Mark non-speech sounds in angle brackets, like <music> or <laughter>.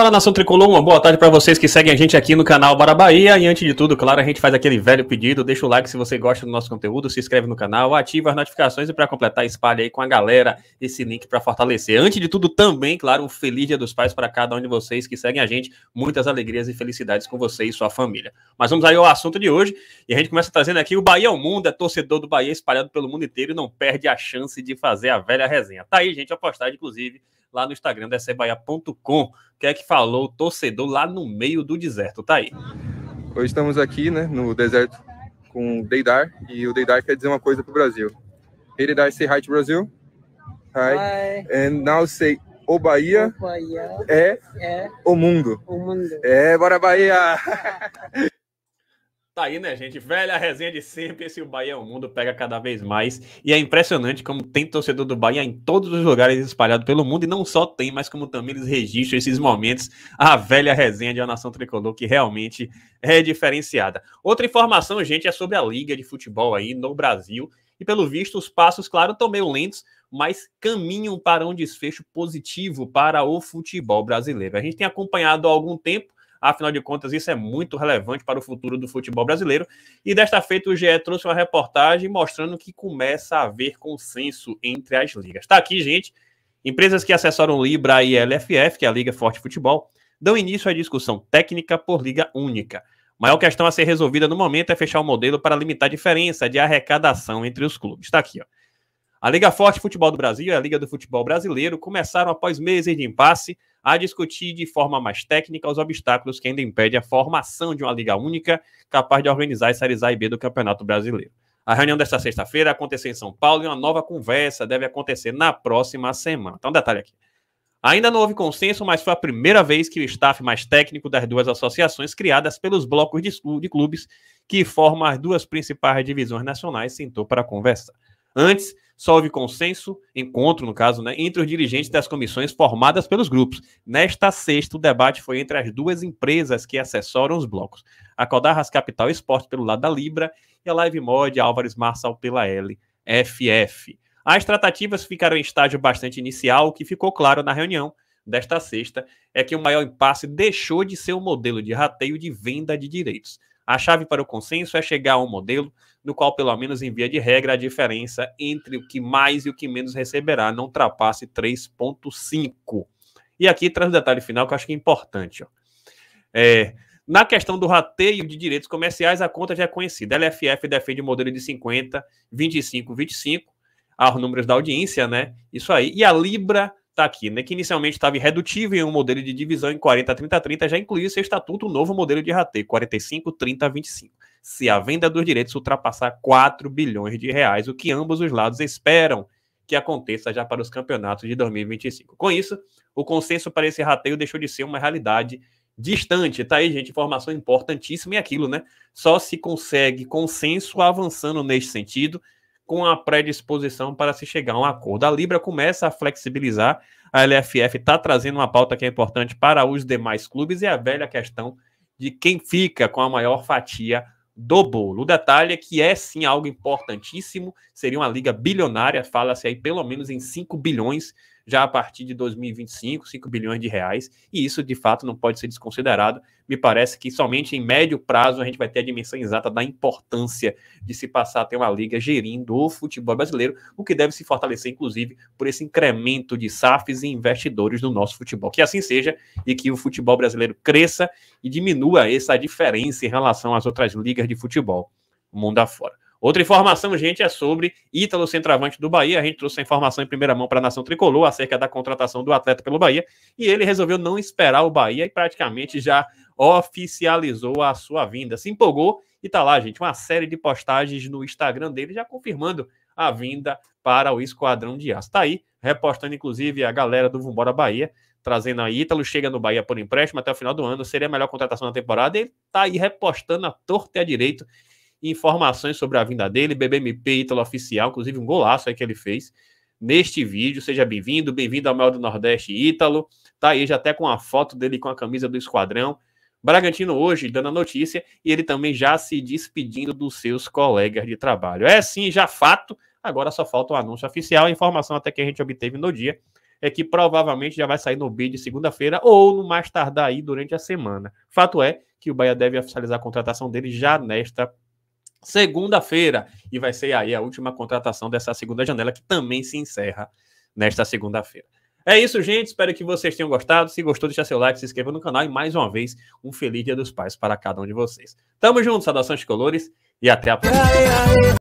Fala nação tricolor, uma boa tarde para vocês que seguem a gente aqui no canal Bara Bahia. E antes de tudo, claro, a gente faz aquele velho pedido: deixa o like se você gosta do nosso conteúdo, se inscreve no canal, ativa as notificações e para completar, espalha aí com a galera esse link para fortalecer. Antes de tudo, também, claro, um feliz Dia dos Pais para cada um de vocês que seguem a gente. Muitas alegrias e felicidades com você e sua família. Mas vamos aí ao assunto de hoje e a gente começa trazendo aqui o Bahia ao Mundo, é torcedor do Bahia espalhado pelo mundo inteiro e não perde a chance de fazer a velha resenha. Tá aí, gente, a postagem, inclusive lá no Instagram, decebaia.com. que é que falou o torcedor lá no meio do deserto? Tá aí. Hoje estamos aqui, né, no deserto com o Deidar, e o Deidar quer dizer uma coisa pro Brasil. Hey Deidar, say hi to Brazil. Hi. hi. And now say o Bahia, o Bahia é, é, o mundo. O mundo. É, bora Bahia! <laughs> Tá aí, né, gente? Velha resenha de sempre. Esse o Bahia o é mundo pega cada vez mais. E é impressionante como tem torcedor do Bahia em todos os lugares espalhado pelo mundo. E não só tem, mas como também eles registram esses momentos. A velha resenha de uma nação tricolor que realmente é diferenciada. Outra informação, gente, é sobre a Liga de Futebol aí no Brasil. E pelo visto, os passos, claro, estão meio lentos, mas caminham para um desfecho positivo para o futebol brasileiro. A gente tem acompanhado há algum tempo Afinal de contas, isso é muito relevante para o futuro do futebol brasileiro. E desta feita, o GE trouxe uma reportagem mostrando que começa a haver consenso entre as ligas. Está aqui, gente. Empresas que acessaram Libra e LFF, que é a Liga Forte Futebol, dão início à discussão técnica por liga única. A maior questão a ser resolvida no momento é fechar o um modelo para limitar a diferença de arrecadação entre os clubes. Está aqui, ó. A Liga Forte Futebol do Brasil e a Liga do Futebol Brasileiro começaram após meses de impasse a discutir de forma mais técnica os obstáculos que ainda impedem a formação de uma liga única capaz de organizar e séries A e B do Campeonato Brasileiro. A reunião desta sexta-feira aconteceu em São Paulo e uma nova conversa deve acontecer na próxima semana. Então, um detalhe aqui. Ainda não houve consenso, mas foi a primeira vez que o staff mais técnico das duas associações criadas pelos blocos de clubes que formam as duas principais divisões nacionais sentou para conversar. Antes, só houve consenso, encontro no caso, né, entre os dirigentes das comissões formadas pelos grupos. Nesta sexta, o debate foi entre as duas empresas que assessoram os blocos. A Codarras Capital Esporte pelo lado da Libra e a Live Mod Álvares Marçal pela LFF. As tratativas ficaram em estágio bastante inicial, o que ficou claro na reunião desta sexta é que o maior impasse deixou de ser o um modelo de rateio de venda de direitos. A chave para o consenso é chegar a um modelo no qual, pelo menos em via de regra, a diferença entre o que mais e o que menos receberá não ultrapasse 3,5. E aqui traz um detalhe final que eu acho que é importante. Ó. É, na questão do rateio de direitos comerciais, a conta já é conhecida. A LFF defende o modelo de 50, 25, 25, aos números da audiência, né? Isso aí. E a Libra está aqui, né? Que inicialmente estava irredutível em um modelo de divisão em 40, 30, 30, já incluiu seu estatuto o novo modelo de rateio, 45, 30, 25. Se a venda dos direitos ultrapassar 4 bilhões de reais, o que ambos os lados esperam que aconteça já para os campeonatos de 2025. Com isso, o consenso para esse rateio deixou de ser uma realidade distante. Tá aí, gente, informação importantíssima e aquilo, né? Só se consegue consenso avançando neste sentido com a predisposição para se chegar a um acordo. A Libra começa a flexibilizar, a LFF está trazendo uma pauta que é importante para os demais clubes e a velha questão de quem fica com a maior fatia do bolo. O detalhe é que é sim algo importantíssimo, seria uma liga bilionária, fala-se aí pelo menos em 5 bilhões já a partir de 2025, 5 bilhões de reais, e isso de fato não pode ser desconsiderado. Me parece que somente em médio prazo a gente vai ter a dimensão exata da importância de se passar a ter uma liga gerindo o futebol brasileiro, o que deve se fortalecer, inclusive, por esse incremento de SAFs e investidores no nosso futebol. Que assim seja e que o futebol brasileiro cresça e diminua essa diferença em relação às outras ligas de futebol mundo afora. Outra informação, gente, é sobre Ítalo, centroavante do Bahia. A gente trouxe a informação em primeira mão para a Nação Tricolor acerca da contratação do atleta pelo Bahia. E ele resolveu não esperar o Bahia e praticamente já oficializou a sua vinda. Se empolgou e tá lá, gente, uma série de postagens no Instagram dele já confirmando a vinda para o Esquadrão de Aço. Tá aí, repostando inclusive a galera do Vambora Bahia, trazendo a Ítalo, chega no Bahia por empréstimo até o final do ano, seria a melhor contratação da temporada, ele está aí repostando a torta e a direito informações sobre a vinda dele, BBMP Ítalo Oficial, inclusive um golaço aí que ele fez neste vídeo. Seja bem-vindo, bem-vindo ao Mel do Nordeste Ítalo. Tá aí já até com a foto dele com a camisa do Esquadrão. Bragantino hoje dando a notícia e ele também já se despedindo dos seus colegas de trabalho. É sim, já fato. Agora só falta o um anúncio oficial. A informação até que a gente obteve no dia é que provavelmente já vai sair no bid segunda-feira ou no mais tardar aí durante a semana. Fato é que o Bahia deve oficializar a contratação dele já nesta segunda-feira. E vai ser aí a última contratação dessa segunda janela, que também se encerra nesta segunda-feira. É isso, gente. Espero que vocês tenham gostado. Se gostou, deixa seu like, se inscreva no canal e mais uma vez, um feliz Dia dos Pais para cada um de vocês. Tamo junto, saudações de colores e até a próxima.